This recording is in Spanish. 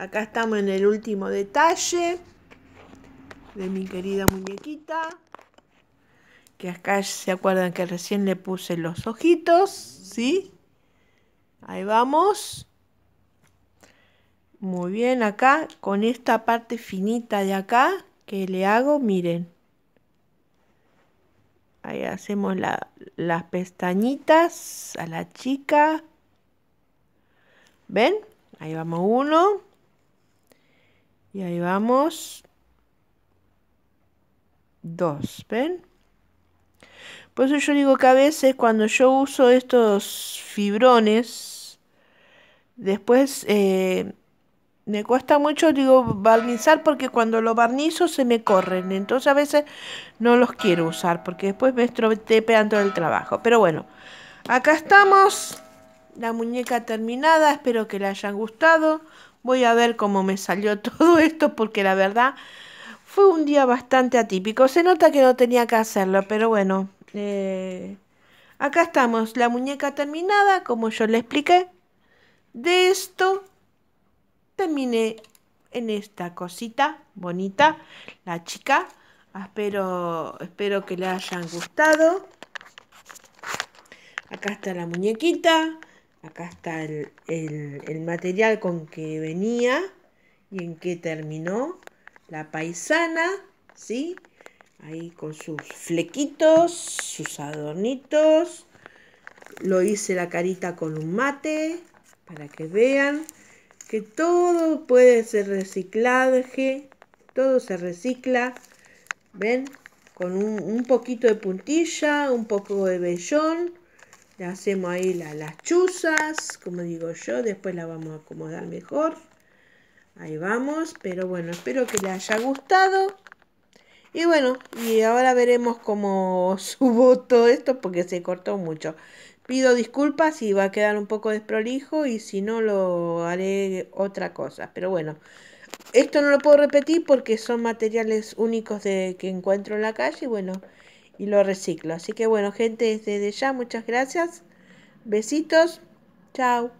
Acá estamos en el último detalle de mi querida muñequita. Que acá se acuerdan que recién le puse los ojitos, ¿sí? Ahí vamos. Muy bien, acá con esta parte finita de acá que le hago, miren. Ahí hacemos las pestañitas a la chica. ¿Ven? Ahí vamos uno. Y ahí vamos. Dos, ¿ven? Por eso yo digo que a veces cuando yo uso estos fibrones, después eh, me cuesta mucho, digo, barnizar porque cuando lo barnizo se me corren. Entonces a veces no los quiero usar porque después me estropean todo el trabajo. Pero bueno, acá estamos. La muñeca terminada. Espero que le hayan gustado voy a ver cómo me salió todo esto porque la verdad fue un día bastante atípico. Se nota que no tenía que hacerlo, pero bueno. Eh, acá estamos, la muñeca terminada, como yo le expliqué. De esto terminé en esta cosita bonita, la chica. Espero, espero que le hayan gustado. Acá está la muñequita. Acá está el, material con que venía y en qué terminó. La paisana, ¿sí? Ahí con sus flequitos, sus adornitos. Lo hice la carita con un mate para que vean que todo puede ser reciclaje, todo se recicla, ¿ven? Con un, un, poquito de puntilla, un poco de vellón hacemos ahí las chuzas, como digo yo, después la vamos a acomodar mejor. Ahí vamos, pero bueno, espero que les haya gustado. Y bueno, y ahora veremos cómo subo todo esto porque se cortó mucho. Pido disculpas si va a quedar un poco desprolijo y si no lo haré otra cosa. Pero bueno, esto no lo puedo repetir porque son materiales únicos de, que encuentro en la calle. Y bueno, y lo reciclo. Así que bueno, gente, desde ya muchas gracias. Besitos. Chao.